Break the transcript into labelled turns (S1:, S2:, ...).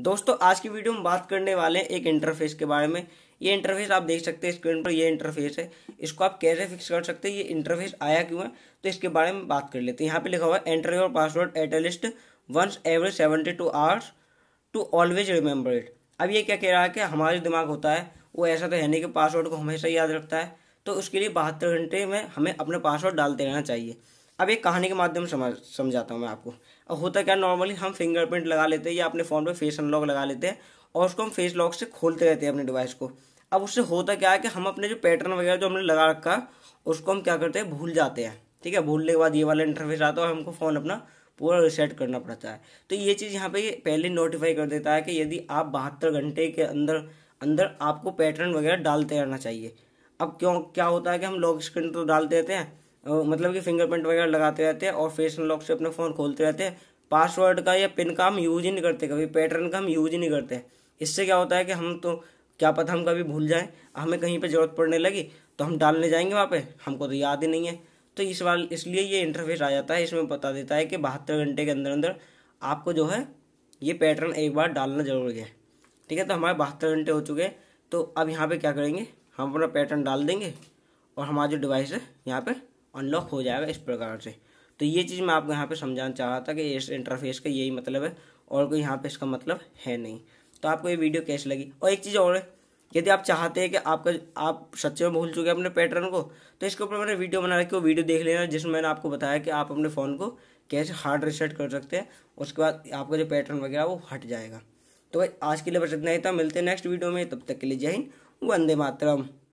S1: दोस्तों आज की वीडियो में बात करने वाले हैं एक इंटरफेस के बारे में ये इंटरफेस आप देख सकते हैं स्क्रीन पर ये इंटरफेस है इसको आप कैसे फिक्स कर सकते हैं ये इंटरफेस आया क्यों है तो इसके बारे में बात कर लेते हैं यहाँ पे लिखा हुआ है enter your password at least once every seventy two hours to always remember it अब ये क्या कह रहा है कि हमारा दिमाग होता है वो ऐसा तो है नहीं कि पासवर्ड को हमेशा याद रखता है तो उसके लिए बहत्तर घंटे में हमें अपना पासवर्ड डालते रहना चाहिए अब एक कहानी के माध्यम समझ समझाता हूँ मैं आपको अब होता क्या नॉर्मली हम फिंगरप्रिंट लगा लेते हैं या अपने फ़ोन पे फेस अनलॉक लगा लेते हैं और उसको हम फेस लॉक से खोलते रहते हैं अपने डिवाइस को अब उससे होता क्या है कि हम अपने जो पैटर्न वगैरह जो हमने लगा रखा उसको हम क्या करते हैं भूल जाते हैं ठीक है भूलने के बाद ये वाला इंटरफेस आता है और हमको फ़ोन अपना पूरा रिसेट करना पड़ता है तो ये चीज़ यहाँ पे पहले नोटिफाई कर देता है कि यदि आप बहत्तर घंटे के अंदर अंदर आपको पैटर्न वगैरह डालते रहना चाहिए अब क्यों क्या होता है कि हम लॉक स्क्रीन तो डालते रहते हैं मतलब कि फिंगरप्रिंट वगैरह लगाते रहते हैं और फेस अनलॉक से अपना फ़ोन खोलते रहते हैं पासवर्ड का या पिन का हम यूज ही नहीं करते कभी पैटर्न का हम यूज ही नहीं करते इससे क्या होता है कि हम तो क्या पता हम कभी भूल जाएं हमें कहीं पर ज़रूरत पड़ने लगी तो हम डालने जाएंगे वहाँ पर हमको तो याद ही नहीं है तो इस वाल इसलिए ये इंटरफेस आ जाता है इसमें बता देता है कि बहत्तर घंटे के अंदर अंदर आपको जो है ये पैटर्न एक बार डालना जरूरी है ठीक है तो हमारे बहत्तर घंटे हो चुके हैं तो अब यहाँ पर क्या करेंगे हम अपना पैटर्न डाल देंगे और हमारा जो डिवाइस है यहाँ पर अनलॉक हो जाएगा इस प्रकार से तो ये चीज़ मैं आपको यहाँ पे समझाना चाह रहा था कि इस इंटरफेस का यही मतलब है और कोई यहाँ पे इसका मतलब है नहीं तो आपको ये वीडियो कैसी लगी और एक चीज़ और है यदि आप चाहते हैं कि आपका आप सच्चे में भूल चुके हैं अपने पैटर्न को तो इसके ऊपर मैंने वीडियो बना रखी वो वीडियो देख लेना जिसमें मैंने आपको बताया कि आप अपने फ़ोन को कैसे हार्ड रिसेट कर सकते हैं उसके बाद आपका जो पैटर्न वगैरह वो हट जाएगा तो भाई आज के लिए बस इतना ही था मिलते हैं नेक्स्ट वीडियो में तब तक के लिए जय हिंद वंदे मातरम